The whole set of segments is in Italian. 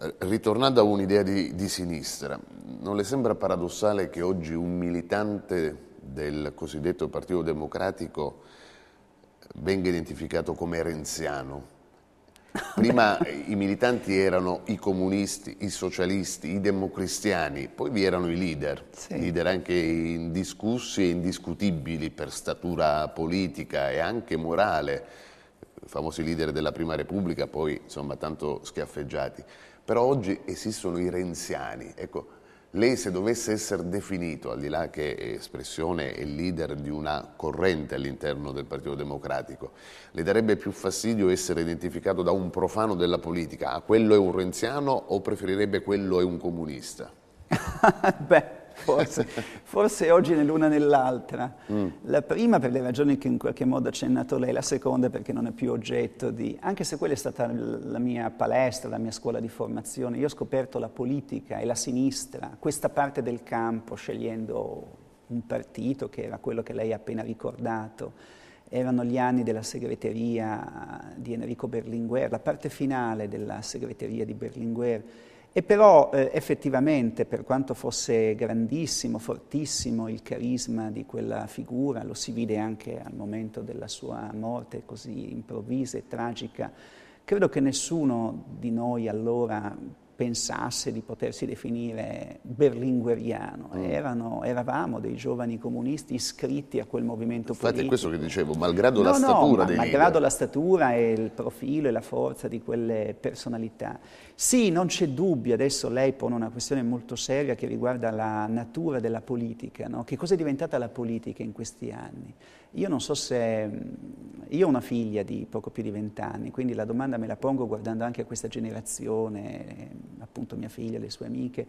Eh, ritornando a un'idea di, di sinistra, non le sembra paradossale che oggi un militante del cosiddetto Partito Democratico venga identificato come renziano? Prima i militanti erano i comunisti, i socialisti, i democristiani, poi vi erano i leader, sì. leader anche indiscussi e indiscutibili per statura politica e anche morale, famosi leader della Prima Repubblica, poi insomma tanto schiaffeggiati. Però oggi esistono i renziani. Ecco, lei se dovesse essere definito, al di là che è espressione e leader di una corrente all'interno del Partito Democratico, le darebbe più fastidio essere identificato da un profano della politica? A quello è un renziano o preferirebbe quello è un comunista? Beh forse, forse oggi nell'una nell'altra. Mm. La prima per le ragioni che in qualche modo ha accennato lei, la seconda perché non è più oggetto di... anche se quella è stata la mia palestra, la mia scuola di formazione, io ho scoperto la politica e la sinistra, questa parte del campo, scegliendo un partito che era quello che lei ha appena ricordato erano gli anni della segreteria di Enrico Berlinguer, la parte finale della segreteria di Berlinguer e però eh, effettivamente, per quanto fosse grandissimo, fortissimo il carisma di quella figura, lo si vide anche al momento della sua morte così improvvisa e tragica, credo che nessuno di noi allora pensasse di potersi definire berlingueriano, mm. Erano, eravamo dei giovani comunisti iscritti a quel movimento Infatti politico. Infatti è questo che dicevo, malgrado no, la statura no, ma, Malgrado leader. la statura e il profilo e la forza di quelle personalità. Sì, non c'è dubbio, adesso lei pone una questione molto seria che riguarda la natura della politica, no? che cosa è diventata la politica in questi anni? Io non so se... Io ho una figlia di poco più di vent'anni, quindi la domanda me la pongo guardando anche a questa generazione appunto mia figlia, le sue amiche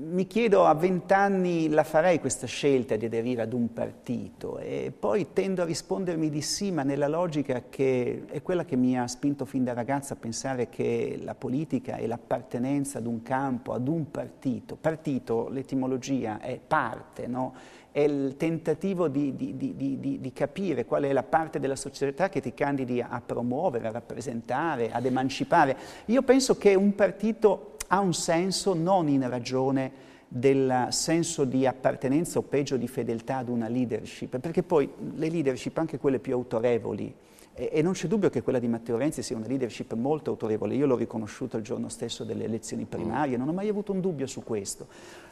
mi chiedo a vent'anni la farei questa scelta di aderire ad un partito e poi tendo a rispondermi di sì, ma nella logica che è quella che mi ha spinto fin da ragazza a pensare che la politica e l'appartenenza ad un campo, ad un partito. Partito, l'etimologia è parte, no? è il tentativo di, di, di, di, capire qual è la parte della società che ti candidi a promuovere, a rappresentare, ad emancipare. Io penso che un partito ha un senso non in ragione del senso di appartenenza o peggio di fedeltà ad una leadership, perché poi le leadership, anche quelle più autorevoli, e, e non c'è dubbio che quella di Matteo Renzi sia una leadership molto autorevole, io l'ho riconosciuto il giorno stesso delle elezioni primarie, mm. non ho mai avuto un dubbio su questo,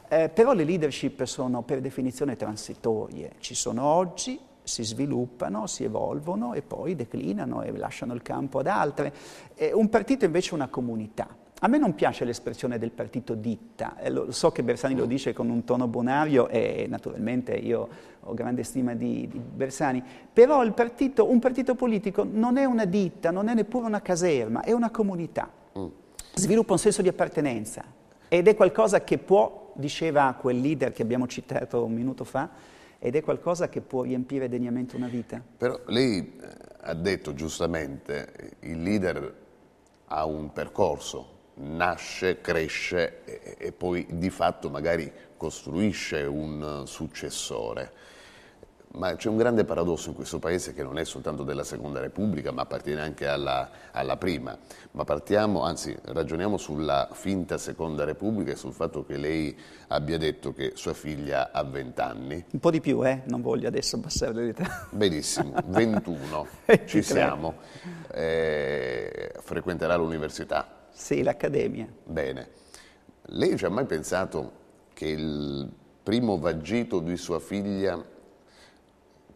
eh, però le leadership sono per definizione transitorie, ci sono oggi, si sviluppano, si evolvono e poi declinano e lasciano il campo ad altre. Eh, un partito invece è una comunità a me non piace l'espressione del partito ditta, eh, lo, so che Bersani lo dice con un tono bonario e naturalmente io ho grande stima di, di Bersani, però partito, un partito politico non è una ditta, non è neppure una caserma, è una comunità. Mm. Sviluppa un senso di appartenenza ed è qualcosa che può, diceva quel leader che abbiamo citato un minuto fa, ed è qualcosa che può riempire degnamente una vita. Però lei eh, ha detto giustamente, il leader ha un percorso, nasce, cresce e, e poi di fatto magari costruisce un eh, successore. Ma c'è un grande paradosso in questo paese che non è soltanto della Seconda Repubblica, ma appartiene anche alla, alla, prima. Ma partiamo, anzi, ragioniamo sulla finta Seconda Repubblica e sul fatto che lei abbia detto che sua figlia ha 20 anni. Un po' di più, eh? Non voglio adesso abbassare l'età. Benissimo, 21, ci siamo. Eh, frequenterà l'università sì, l'Accademia. Bene. Lei ci ha mai pensato che il primo vagito di sua figlia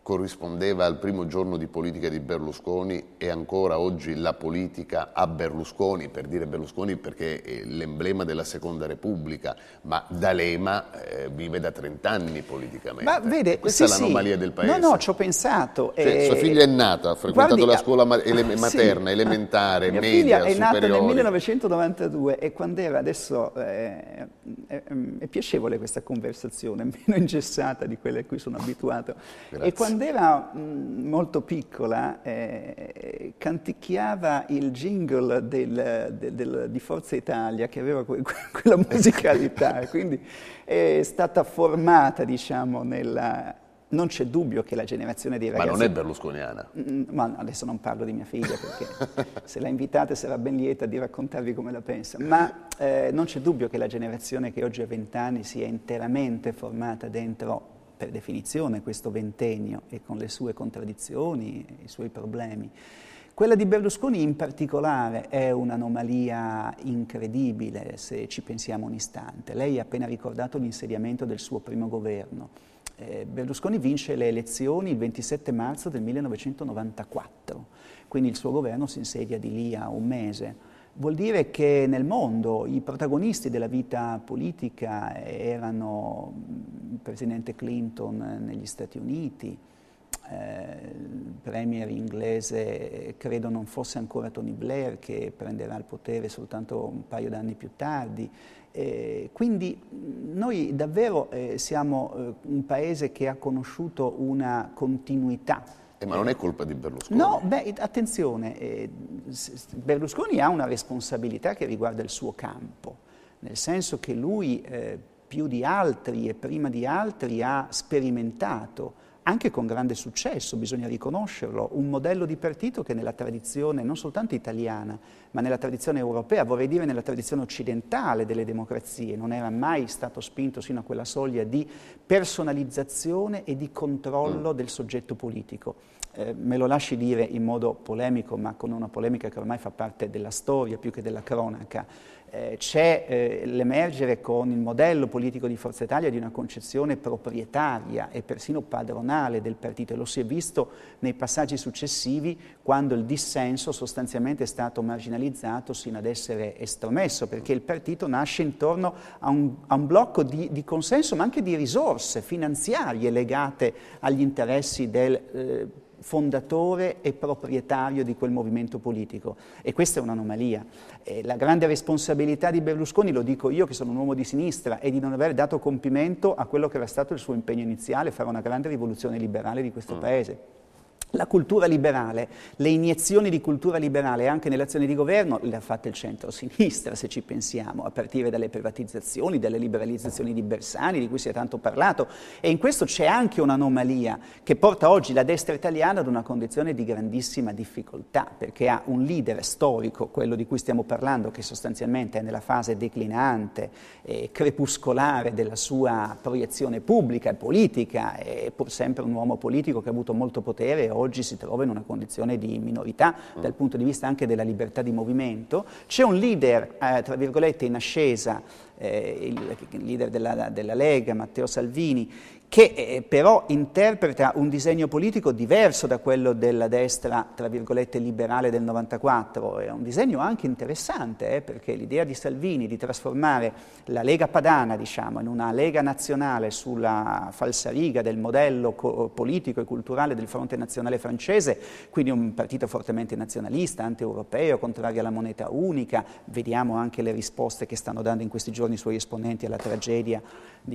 corrispondeva al primo giorno di politica di Berlusconi e ancora oggi la politica a Berlusconi, per dire Berlusconi perché è l'emblema della seconda repubblica, ma D'Alema eh, vive da 30 anni politicamente. Ma vede, Questa sì, è l'anomalia sì. del paese. No, no, ci ho pensato. Cioè, eh, sua figlia è nata, ha frequentato guardi, la scuola ele materna, sì, elementare, mia media, superiore. è nata nel 1992 e quando era adesso eh, è, eh, è, piacevole questa conversazione, meno ingessata di quella a cui sono abituato. Grazie quando era mm, molto piccola eh, canticchiava il jingle del, del, del, di Forza Italia che aveva que, que, quella musicalità, quindi è stata formata, diciamo, nella, non c'è dubbio che la generazione di ragazzi... Ma non è berlusconiana? Mm, mm, ma adesso non parlo di mia figlia perché se la invitate sarà ben lieta di raccontarvi come la pensa, ma eh, non c'è dubbio che la generazione che oggi ha 20 anni sia interamente formata dentro per definizione questo ventennio e con le sue contraddizioni, i suoi problemi. Quella di Berlusconi in particolare è un'anomalia incredibile se ci pensiamo un istante. Lei ha appena ricordato l'insediamento del suo primo governo. Eh, Berlusconi vince le elezioni il 27 marzo del 1994, quindi il suo governo si insedia di lì a un mese vuol dire che nel mondo i protagonisti della vita politica erano mm, il presidente Clinton negli Stati Uniti, eh, il premier inglese credo non fosse ancora Tony Blair che prenderà il potere soltanto un paio d'anni più tardi. Eh, quindi mm, noi davvero eh, siamo eh, un paese che ha conosciuto una continuità eh, ma non è colpa di Berlusconi. No, beh, attenzione, eh, Berlusconi ha una responsabilità che riguarda il suo campo, nel senso che lui eh, più di altri e prima di altri ha sperimentato, anche con grande successo, bisogna riconoscerlo, un modello di partito che nella tradizione non soltanto italiana, ma nella tradizione europea, vorrei dire nella tradizione occidentale delle democrazie, non era mai stato spinto sino a quella soglia di personalizzazione e di controllo mm. del soggetto politico. Eh, me lo lasci dire in modo polemico, ma con una polemica che ormai fa parte della storia più che della cronaca, eh, c'è eh, l'emergere con il modello politico di Forza Italia di una concezione proprietaria e persino padronale del partito e lo si è visto nei passaggi successivi quando il dissenso sostanzialmente è stato marginalizzato sino ad essere estromesso perché il partito nasce intorno a un, a un blocco di, di, consenso ma anche di risorse finanziarie legate agli interessi del eh, fondatore e proprietario di quel movimento politico e questa è un'anomalia. Eh, la grande responsabilità di Berlusconi, lo dico io che sono un uomo di sinistra, è di non aver dato compimento a quello che era stato il suo impegno iniziale, fare una grande rivoluzione liberale di questo mm. paese. La cultura liberale, le iniezioni di cultura liberale anche nelle azioni di governo le ha fatte il centro-sinistra, se ci pensiamo, a partire dalle privatizzazioni, dalle liberalizzazioni di Bersani, di cui si è tanto parlato, e in questo c'è anche un'anomalia che porta oggi la destra italiana ad una condizione di grandissima difficoltà, perché ha un leader storico, quello di cui stiamo parlando, che sostanzialmente è nella fase declinante, eh, crepuscolare della sua proiezione pubblica e politica, è pur sempre un uomo politico che ha avuto molto potere oggi si trova in una condizione di minorità mm. dal punto di vista anche della libertà di movimento. C'è un leader, eh, tra virgolette, in ascesa eh, il, leader della, della, Lega, Matteo Salvini, che eh, però interpreta un disegno politico diverso da quello della destra, tra virgolette, liberale del 94. È un disegno anche interessante, eh, perché l'idea di Salvini di trasformare la Lega padana, diciamo, in una Lega nazionale sulla falsariga del modello co- politico e culturale del fronte nazionale francese, quindi un partito fortemente nazionalista, anti-europeo, contrario alla moneta unica, vediamo anche le risposte che stanno dando in questi giorni con i suoi esponenti alla tragedia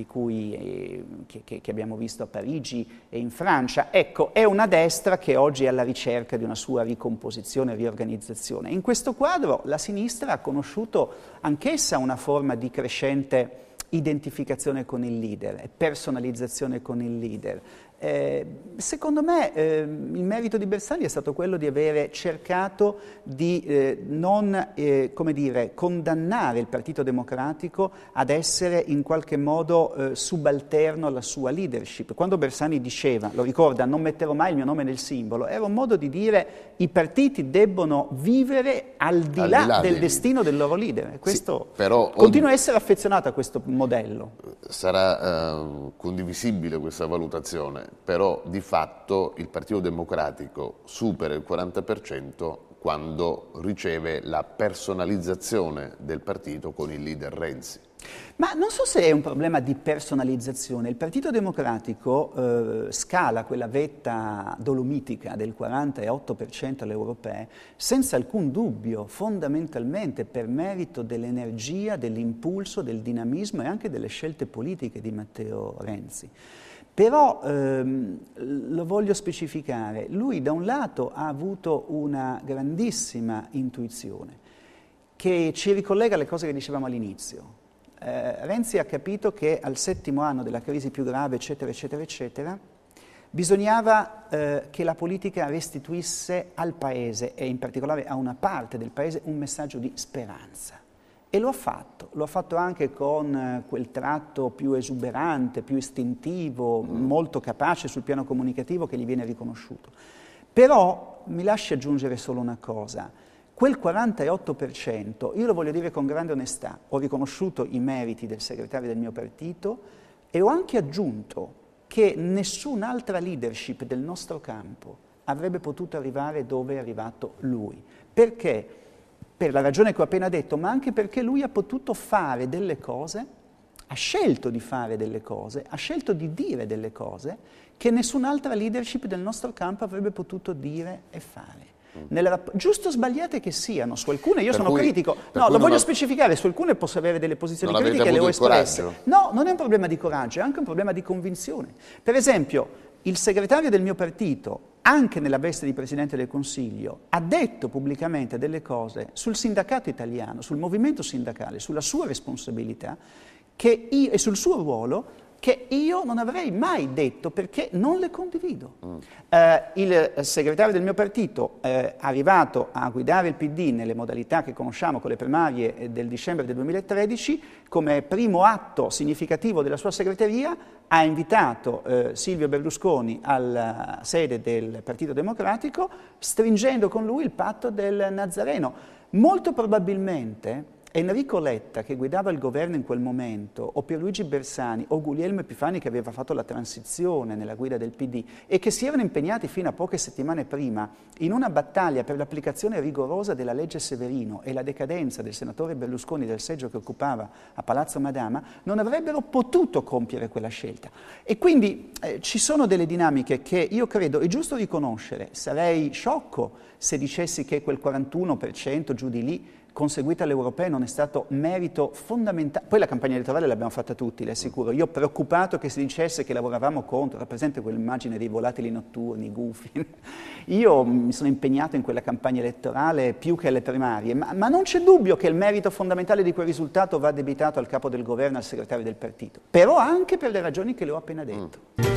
cui, eh, che, che, abbiamo visto a Parigi e in Francia. Ecco, è una destra che oggi è alla ricerca di una sua ricomposizione riorganizzazione. In questo quadro la sinistra ha conosciuto anch'essa una forma di crescente identificazione con il leader e personalizzazione con il leader, eh, secondo me eh, il merito di Bersani è stato quello di avere cercato di eh, non eh, dire, condannare il Partito Democratico ad essere in qualche modo eh, subalterno alla sua leadership. Quando Bersani diceva, lo ricorda, non metterò mai il mio nome nel simbolo, era un modo di dire i partiti debbono vivere al di al là, là del, del destino del loro leader. Questo, sì, però, continuo a essere affezionato a questo modello. Sarà ehm, condivisibile questa valutazione però di fatto il Partito Democratico supera il 40% quando riceve la personalizzazione del partito con il leader Renzi. Ma non so se è un problema di personalizzazione. Il Partito Democratico eh, scala quella vetta dolomitica del 48% alle europee senza alcun dubbio, fondamentalmente per merito dell'energia, dell'impulso, del dinamismo e anche delle scelte politiche di Matteo Renzi. Però ehm, lo voglio specificare, lui da un lato ha avuto una grandissima intuizione che ci ricollega alle cose che dicevamo all'inizio. Eh, Renzi ha capito che al settimo anno della crisi più grave, eccetera, eccetera, eccetera, bisognava eh, che la politica restituisse al Paese e in particolare a una parte del Paese un messaggio di speranza. E lo ha fatto, lo ha fatto anche con eh, quel tratto più esuberante, più istintivo, mm. molto capace sul piano comunicativo che gli viene riconosciuto. Però mi lasci aggiungere solo una cosa, quel 48%, io lo voglio dire con grande onestà, ho riconosciuto i meriti del segretario del mio partito e ho anche aggiunto che nessun'altra leadership del nostro campo avrebbe potuto arrivare dove è arrivato lui. Perché? per la ragione che ho appena detto, ma anche perché lui ha potuto fare delle cose, ha scelto di fare delle cose, ha scelto di dire delle cose che nessun'altra leadership del nostro campo avrebbe potuto dire e fare. Mm. Nella, giusto o sbagliate che siano, su alcune io per sono cui, critico, no, lo voglio va... specificare, su alcune posso avere delle posizioni critiche e le ho espresse. No, non è un problema di coraggio, è anche un problema di convinzione. Per esempio, il segretario del mio partito, anche nella veste di Presidente del Consiglio, ha detto pubblicamente delle cose sul sindacato italiano, sul movimento sindacale, sulla sua responsabilità io, e sul suo ruolo che io non avrei mai detto perché non le condivido. Mm. Eh, il eh, segretario del mio partito, eh, arrivato a guidare il PD nelle modalità che conosciamo con le primarie eh, del dicembre del 2013, come primo atto significativo della sua segreteria, ha invitato eh, Silvio Berlusconi alla eh, sede del Partito Democratico, stringendo con lui il patto del Nazareno. Molto probabilmente Enrico Letta, che guidava il governo in quel momento, o Pierluigi Bersani, o Guglielmo Epifani, che aveva fatto la transizione nella guida del PD, e che si erano impegnati fino a poche settimane prima in una battaglia per l'applicazione rigorosa della legge Severino e la decadenza del senatore Berlusconi del seggio che occupava a Palazzo Madama, non avrebbero potuto compiere quella scelta. E quindi eh, ci sono delle dinamiche che io credo è giusto riconoscere. Sarei sciocco se dicessi che quel 41% giù di lì conseguita alle europee non è stato merito fondamentale. Poi la campagna elettorale l'abbiamo fatta tutti, le assicuro. Io preoccupato che si dicesse che lavoravamo contro, rappresenta quell'immagine dei volatili notturni, gufi. Io mi sono impegnato in quella campagna elettorale più che alle primarie, ma, ma non c'è dubbio che il merito fondamentale di quel risultato va debitato al capo del governo e al segretario del partito, però anche per le ragioni che le ho appena detto. Mm.